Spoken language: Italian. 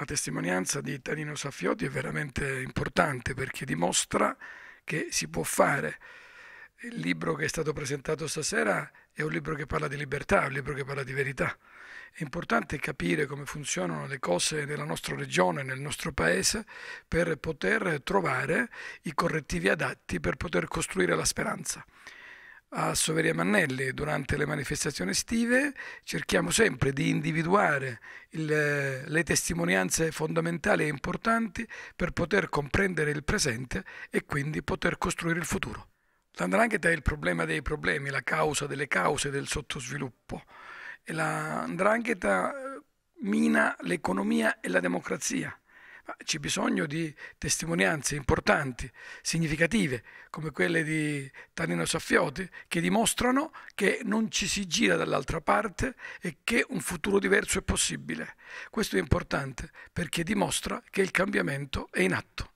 La testimonianza di Tarino Saffioti è veramente importante perché dimostra che si può fare. Il libro che è stato presentato stasera è un libro che parla di libertà, è un libro che parla di verità. È importante capire come funzionano le cose nella nostra regione, nel nostro paese, per poter trovare i correttivi adatti, per poter costruire la speranza a Soveria Mannelli durante le manifestazioni estive, cerchiamo sempre di individuare il, le testimonianze fondamentali e importanti per poter comprendere il presente e quindi poter costruire il futuro. L'andrangheta è il problema dei problemi, la causa delle cause del sottosviluppo e l'andrangheta eh, mina l'economia e la democrazia. Ah, c'è bisogno di testimonianze importanti, significative, come quelle di Tanino Saffioti, che dimostrano che non ci si gira dall'altra parte e che un futuro diverso è possibile. Questo è importante perché dimostra che il cambiamento è in atto.